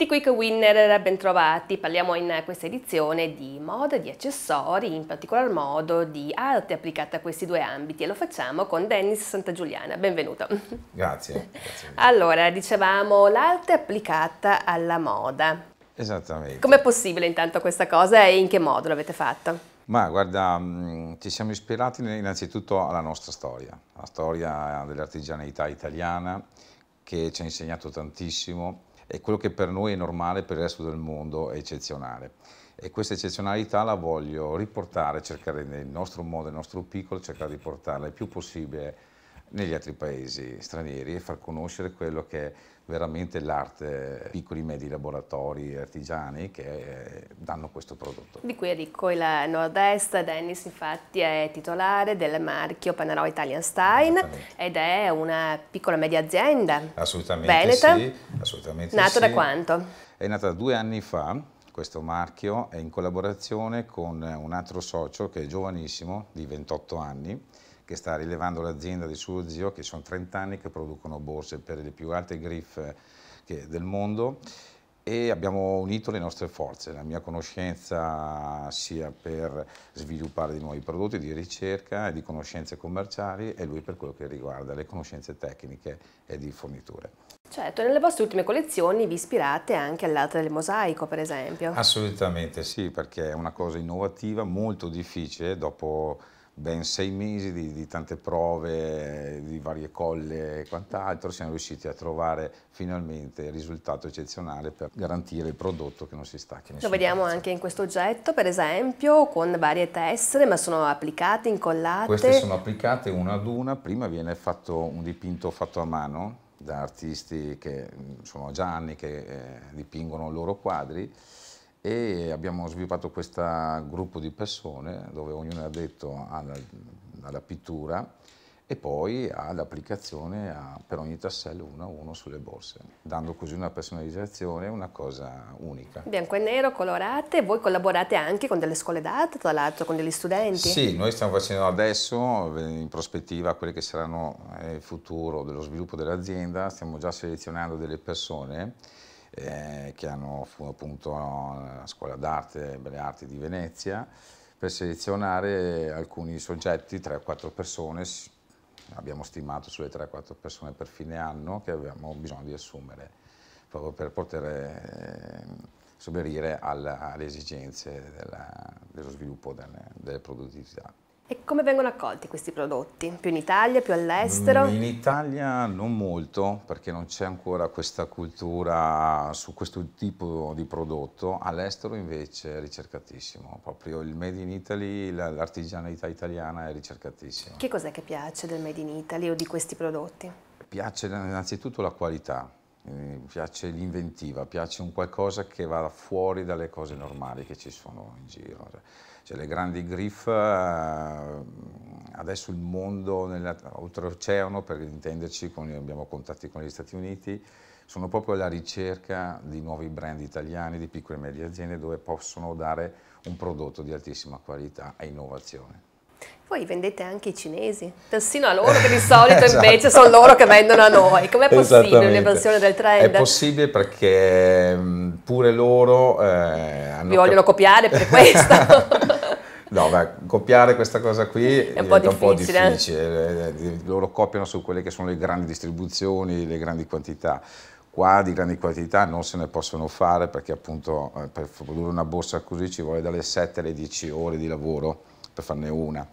tutti qui che winner, eh, bentrovati. Parliamo in questa edizione di moda, di accessori, in particolar modo di arte applicata a questi due ambiti e lo facciamo con Dennis Santagiuliana. Benvenuto. Grazie. grazie allora, dicevamo l'arte applicata alla moda. Esattamente. Com'è possibile intanto questa cosa e in che modo l'avete fatto? Ma guarda, mm, ci siamo ispirati innanzitutto alla nostra storia, la storia dell'artigianità italiana che ci ha insegnato tantissimo e quello che per noi è normale per il resto del mondo è eccezionale. E questa eccezionalità la voglio riportare, cercare nel nostro modo, nel nostro piccolo, cercare di portarla il più possibile negli altri paesi stranieri e far conoscere quello che è veramente l'arte, piccoli e medi laboratori artigiani che eh, danno questo prodotto. Di qui è ricco il nord-est, Dennis infatti è titolare del marchio Panarò Italian Stein ed è una piccola e media azienda. Assolutamente Veneta. sì. Assolutamente Nato sì. da quanto? È nata due anni fa, questo marchio è in collaborazione con un altro socio che è giovanissimo, di 28 anni, che sta rilevando l'azienda di suo zio, che sono 30 anni che producono borse per le più alte griff del mondo e abbiamo unito le nostre forze, la mia conoscenza sia per sviluppare di nuovi prodotti di ricerca e di conoscenze commerciali e lui per quello che riguarda le conoscenze tecniche e di forniture. Certo, nelle vostre ultime collezioni vi ispirate anche all'arte del mosaico, per esempio. Assolutamente sì, perché è una cosa innovativa, molto difficile dopo ben sei mesi di, di, tante prove, di varie colle e quant'altro, siamo riusciti a trovare finalmente il risultato eccezionale per garantire il prodotto che non si stacchi. Lo vediamo prezzo. anche in questo oggetto, per esempio, con varie tessere, ma sono applicate, incollate? Queste sono applicate una ad una, prima viene fatto un dipinto fatto a mano da artisti che sono già anni che eh, dipingono i loro quadri, e abbiamo sviluppato questo gruppo di persone dove ognuno ha detto alla, alla pittura e poi all'applicazione per ogni tassello uno a uno sulle borse, dando così una personalizzazione, una cosa unica. Bianco e nero, colorate, voi collaborate anche con delle scuole d'arte, tra l'altro con degli studenti? Sì, noi stiamo facendo adesso, eh, in prospettiva, quelle che saranno eh, il futuro dello sviluppo dell'azienda, stiamo già selezionando delle persone eh, che hanno appunto la Scuola d'Arte e Belle Arti di Venezia, per selezionare alcuni soggetti, 3-4 persone, abbiamo stimato sulle 3-4 persone per fine anno che avevamo bisogno di assumere, proprio per poter eh, sopperire alle esigenze della, dello sviluppo delle, delle produttività. E come vengono accolti questi prodotti? Più in Italia, più all'estero? Mm, in Italia non molto, perché non c'è ancora questa cultura su questo tipo di prodotto. All'estero invece è ricercatissimo, proprio il Made in Italy, l'artigianalità italiana è ricercatissima. Che cos'è che piace del Made in Italy o di questi prodotti? Piace innanzitutto la qualità, eh, piace l'inventiva, piace un qualcosa che vada fuori dalle cose normali che ci sono in giro. Cioè, le grandi griff, eh, adesso il mondo oltreoceano, per intenderci, con, abbiamo contatti con gli Stati Uniti, sono proprio alla ricerca di nuovi brand italiani, di piccole e medie aziende dove possono dare un prodotto di altissima qualità e innovazione. Voi vendete anche i cinesi, persino a loro che di solito esatto. invece sono loro che vendono a noi. Com'è possibile l'evoluzione del trend? È possibile perché pure loro... Eh, hanno Vi vogliono cap- copiare per questo. No, ma copiare questa cosa qui è un po' difficile. Un po difficile. Eh. Eh, loro copiano su quelle che sono le grandi distribuzioni, le grandi quantità. Qua di grandi quantità non se ne possono fare perché appunto eh, per produrre una borsa così ci vuole dalle 7 alle 10 ore di lavoro farne una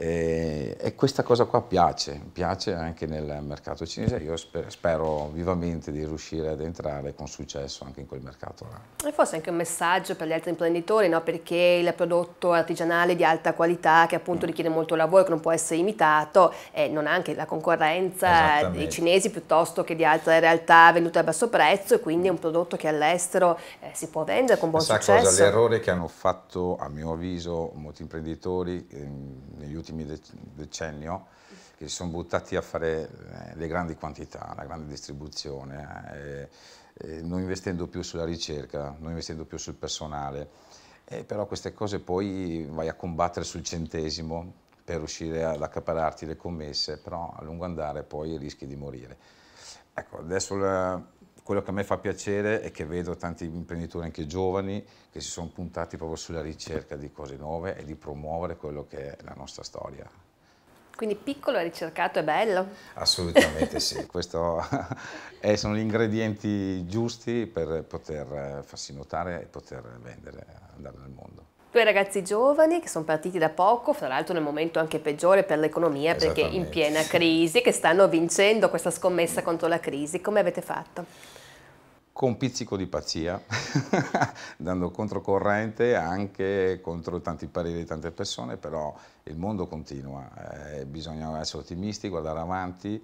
e, eh, e questa cosa qua piace, piace anche nel mercato cinese, io spero, spero vivamente di riuscire ad entrare con successo anche in quel mercato là. E forse anche un messaggio per gli altri imprenditori, no? perché il prodotto artigianale di alta qualità che appunto mm. richiede molto lavoro, che non può essere imitato, eh, non ha anche la concorrenza dei cinesi piuttosto che di altre realtà vendute a basso prezzo e quindi è un prodotto che all'estero eh, si può vendere con buon Questa successo. l'errore che hanno fatto a mio avviso molti imprenditori eh, negli ultimi ultimi decennio, che si sono buttati a fare eh, le grandi quantità, la grande distribuzione, eh, eh, non investendo più sulla ricerca, non investendo più sul personale. Eh, però queste cose poi vai a combattere sul centesimo per riuscire ad accapararti le commesse, però a lungo andare poi rischi di morire. Ecco, adesso la, quello che a me fa piacere è che vedo tanti imprenditori anche giovani che si sono puntati proprio sulla ricerca di cose nuove e di promuovere quello che è la nostra storia. Quindi piccolo e ricercato è bello? Assolutamente sì, questi sono gli ingredienti giusti per poter farsi notare e poter vendere, andare nel mondo due ragazzi giovani che sono partiti da poco, fra l'altro nel momento anche peggiore per l'economia perché in piena crisi, che stanno vincendo questa scommessa contro la crisi. Come avete fatto? con pizzico di pazzia, dando controcorrente anche contro tanti pareri di tante persone, però il mondo continua, eh, bisogna essere ottimisti, guardare avanti,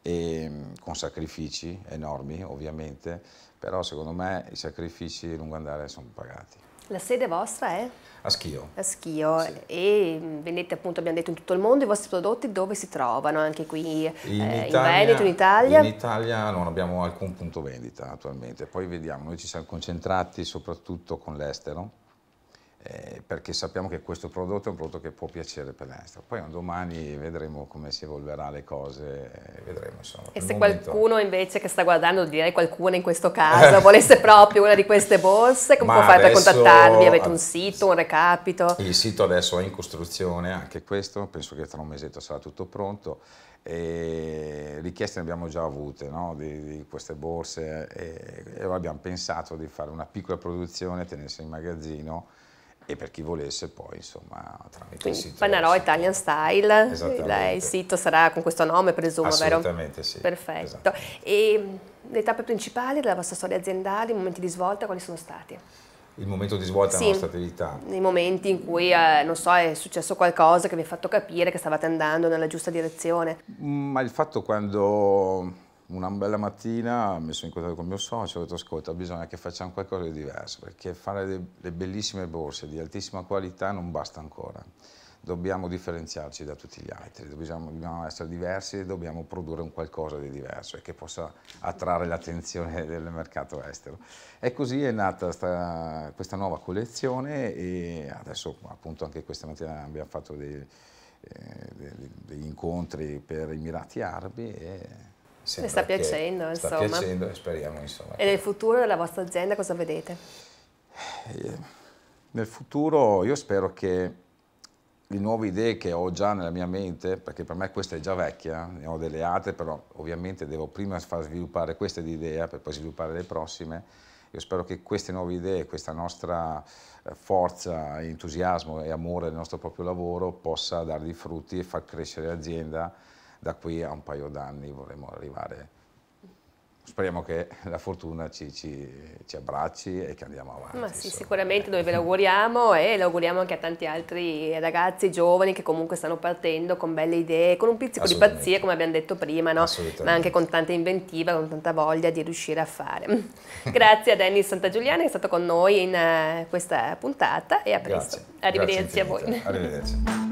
e, ehm, con sacrifici enormi ovviamente, però secondo me i sacrifici a lungo andare sono pagati. La sede vostra è? A Schio. A Schio sì. e mm, vendete appunto, abbiamo detto, in tutto il mondo i vostri prodotti dove si trovano? Anche qui in, eh, Italia, in Veneto, in Italia? In Italia non abbiamo alcun punto vendita attualmente, poi vediamo, noi ci siamo concentrati soprattutto con l'estero, eh, perché sappiamo che questo prodotto è un prodotto che può piacere per l'estero. Poi un domani vedremo come si evolverà le cose, eh, vedremo insomma. E se momento... qualcuno invece che sta guardando, direi qualcuno in questo caso, volesse proprio una di queste borse, come Ma può fare per contattarvi? Avete un sito, un recapito? Il sito adesso è in costruzione, anche questo, penso che tra un mesetto sarà tutto pronto. E richieste ne abbiamo già avute no? di, di, queste borse eh, e, e abbiamo pensato di fare una piccola produzione, tenersi in magazzino e per chi volesse poi insomma tramite Quindi, il sito Panarò Italian Style eh, il sito sarà con questo nome presumo assolutamente vero? sì perfetto esatto. e le tappe principali della vostra storia aziendale i momenti di svolta quali sono stati? il momento di svolta sì, della nostra attività. Nei momenti in cui, eh, non so, è successo qualcosa che vi ha fatto capire che stavate andando nella giusta direzione. Mm, ma il fatto quando una bella mattina mi sono incontrato con il mio socio e ho detto ascolta bisogna che facciamo qualcosa di diverso perché fare le bellissime borse di altissima qualità non basta ancora dobbiamo differenziarci da tutti gli altri dobbiamo, dobbiamo essere diversi e dobbiamo produrre un qualcosa di diverso e che possa attrarre l'attenzione del mercato estero e così è nata sta, questa nuova collezione e adesso appunto anche questa mattina abbiamo fatto dei, eh, degli incontri per Emirati Arabi e le sta piacendo, insomma. Sta piacendo e speriamo, insomma. E nel futuro della vostra azienda cosa vedete? Eh, nel futuro io spero che le nuove idee che ho già nella mia mente, perché per me questa è già vecchia, ne ho delle altre, però ovviamente devo prima far sviluppare questa idea per poi sviluppare le prossime. Io spero che queste nuove idee, questa nostra eh, forza, entusiasmo e amore del nostro proprio lavoro possa dargli frutti e far crescere l'azienda da qui a un paio d'anni vorremmo arrivare. Speriamo che la fortuna ci, ci, ci abbracci e che andiamo avanti. Ma sì, insomma. sicuramente noi ve l'auguriamo e lo auguriamo anche a tanti altri ragazzi giovani che comunque stanno partendo con belle idee, con un pizzico di pazzia, come abbiamo detto prima, no? ma anche con tanta inventiva, con tanta voglia di riuscire a fare. Grazie a Dennis Santagiuliano che è stato con noi in eh, questa puntata e a presto. Grazie. Arrivederci Grazie a voi. Arrivederci.